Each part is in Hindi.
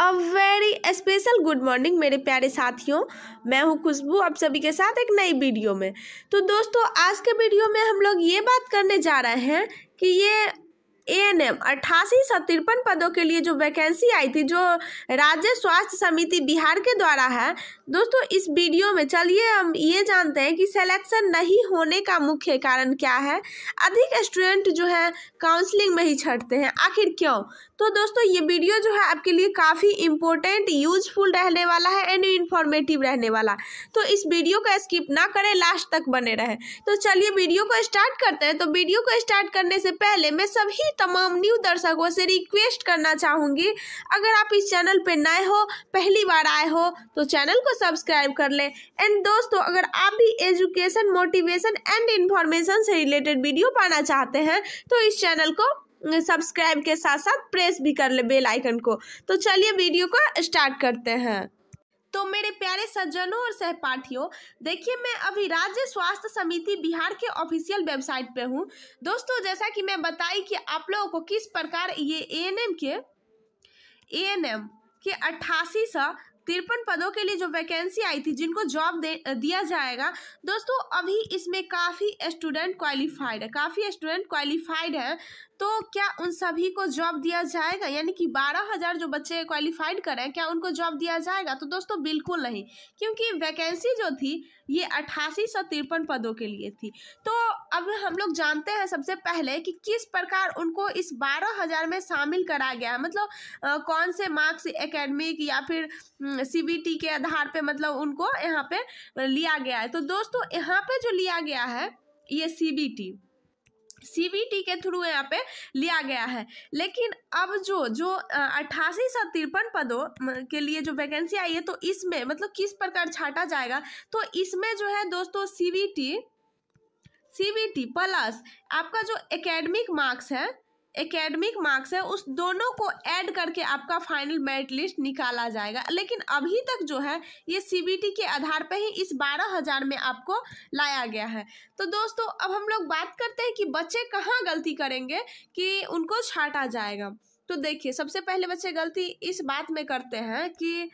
अ वेरी स्पेशल गुड मॉर्निंग मेरे प्यारे साथियों मैं हूँ खुशबू आप सभी के साथ एक नई वीडियो में तो दोस्तों आज के वीडियो में हम लोग ये बात करने जा रहे हैं कि ये ए एन एम अट्ठासी सौ तिरपन पदों के लिए जो वैकेंसी आई थी जो राज्य स्वास्थ्य समिति बिहार के द्वारा है दोस्तों इस वीडियो में चलिए हम ये जानते हैं कि सिलेक्शन नहीं होने का मुख्य कारण क्या है अधिक स्टूडेंट जो है काउंसलिंग में ही छटते हैं आखिर क्यों तो दोस्तों ये वीडियो जो है आपके लिए काफ़ी इंपॉर्टेंट यूजफुल रहने वाला है एंड इन्फॉर्मेटिव रहने वाला है तो इस वीडियो को स्किप ना करें लास्ट तक बने रहें तो चलिए वीडियो को स्टार्ट करते हैं तो वीडियो को स्टार्ट करने से पहले मैं सभी तमाम न्यू दर्शकों से रिक्वेस्ट करना चाहूँगी अगर आप इस चैनल पर नए हो पहली बार आए हो तो चैनल को सब्सक्राइब कर लें एंड दोस्तों अगर आप भी एजुकेशन मोटिवेशन एंड इन्फॉर्मेशन से रिलेटेड वीडियो पाना चाहते हैं तो इस चैनल को सब्सक्राइब के साथ साथ प्रेस भी कर ले बेल आइकन को तो चलिए वीडियो को स्टार्ट करते हैं तो मेरे प्यारे सज्जनों और सहपाठियों देखिए मैं अभी राज्य स्वास्थ्य समिति बिहार के ऑफिशियल वेबसाइट पे हूँ दोस्तों जैसा कि मैं बताई कि आप लोगों को किस प्रकार ये एएनएम के एएनएम के अट्ठासी सा तिरपन पदों के लिए जो वैकेंसी आई थी जिनको जॉब दिया जाएगा दोस्तों अभी इसमें काफ़ी स्टूडेंट क्वालिफाइड है काफ़ी स्टूडेंट क्वालिफाइड है तो क्या उन सभी को जॉब दिया जाएगा यानी कि बारह हज़ार जो बच्चे क्वालिफाइड करें क्या उनको जॉब दिया जाएगा तो दोस्तों बिल्कुल नहीं क्योंकि वैकेंसी जो थी ये अट्ठासी सौ तिरपन पदों के लिए थी तो अब हम लोग जानते हैं सबसे पहले कि किस प्रकार उनको इस बारह हज़ार में शामिल करा गया है मतलब आ, कौन से मार्क्स एकेडमिक या फिर सी हम्म, के आधार पर मतलब उनको यहाँ पर लिया गया है तो दोस्तों यहाँ पर जो लिया गया है ये सी सीबीटी के थ्रू यहाँ पे लिया गया है लेकिन अब जो जो अट्ठासी से तिरपन पदों के लिए जो वैकेंसी आई है तो इसमें मतलब किस प्रकार छाटा जाएगा तो इसमें जो है दोस्तों सीबीटी सीबीटी प्लस आपका जो एकेडमिक मार्क्स है एकेडमिक मार्क्स है उस दोनों को ऐड करके आपका फाइनल मेरिट लिस्ट निकाला जाएगा लेकिन अभी तक जो है ये सीबीटी के आधार पर ही इस बारह हज़ार में आपको लाया गया है तो दोस्तों अब हम लोग बात करते हैं कि बच्चे कहाँ गलती करेंगे कि उनको छाटा जाएगा तो देखिए सबसे पहले बच्चे गलती इस बात में करते हैं कि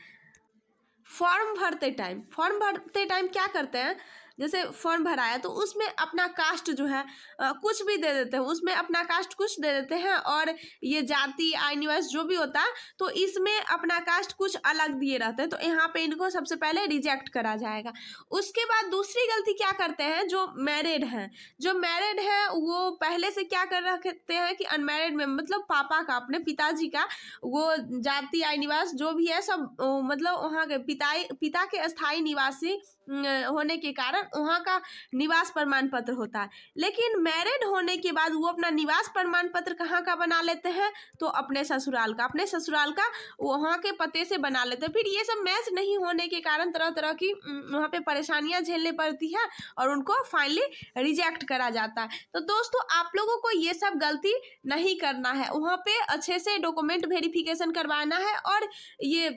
फॉर्म भरते टाइम फॉर्म भरते टाइम क्या करते हैं जैसे फॉर्म भराया तो उसमें अपना कास्ट जो है आ, कुछ भी दे देते हैं उसमें अपना कास्ट कुछ दे देते हैं और ये जाति आई निवास जो भी होता है तो इसमें अपना कास्ट कुछ अलग दिए रहते हैं तो यहाँ पे इनको सबसे पहले रिजेक्ट करा जाएगा उसके बाद दूसरी गलती क्या करते हैं जो मैरिड हैं जो मैरिड हैं वो पहले से क्या कर रखते हैं कि अनमेरिड में मतलब पापा का अपने पिताजी का वो जाति आय निवास जो भी है सब मतलब वहाँ के पिताई पिता के स्थायी निवासी होने के कारण वहाँ का निवास प्रमाण पत्र होता है लेकिन मैरिड होने के बाद वो अपना निवास प्रमाण पत्र कहाँ का बना लेते हैं तो अपने ससुराल का अपने ससुराल का वहाँ के पते से बना लेते हैं फिर ये सब मैच नहीं होने के कारण तरह तरह की वहाँ पे परेशानियाँ झेलनी पड़ती हैं और उनको फाइनली रिजेक्ट करा जाता है तो दोस्तों आप लोगों को ये सब गलती नहीं करना है वहाँ पे अच्छे से डॉक्यूमेंट वेरिफिकेशन करवाना है और ये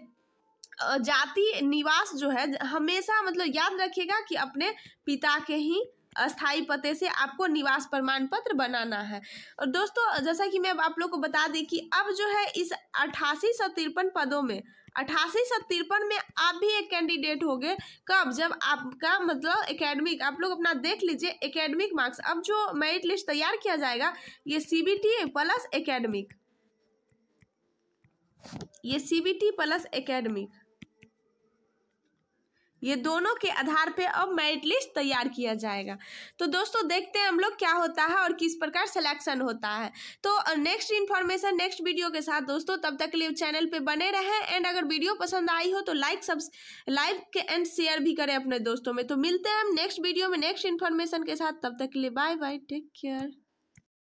जाति निवास जो है हमेशा मतलब याद रखिएगा कि अपने पिता के ही अस्थाई पते से आपको निवास प्रमाण पत्र बनाना है और दोस्तों जैसा कि मैं आप लोग को बता दें कि अब जो है इस अठासी सौ तिरपन पदों में अठासी सौ तिरपन में आप भी एक कैंडिडेट होंगे कब जब आपका मतलब एकेडमिक आप लोग अपना देख लीजिए एकेडमिक मार्क्स अब जो मेरिट लिस्ट तैयार किया जाएगा ये C B T plus academic ये C B T plus academic ये दोनों के आधार पे अब मेरिट लिस्ट तैयार किया जाएगा तो दोस्तों देखते हैं हम लोग क्या होता है और किस प्रकार सिलेक्शन होता है तो नेक्स्ट इन्फॉर्मेशन नेक्स्ट वीडियो के साथ दोस्तों तब तक के लिए चैनल पे बने रहें एंड अगर वीडियो पसंद आई हो तो लाइक सब लाइक के एंड शेयर भी करें अपने दोस्तों में तो मिलते हैं हम नेक्स्ट वीडियो में नेक्स्ट इन्फॉर्मेशन के साथ तब तक के लिए बाय बाय टेक केयर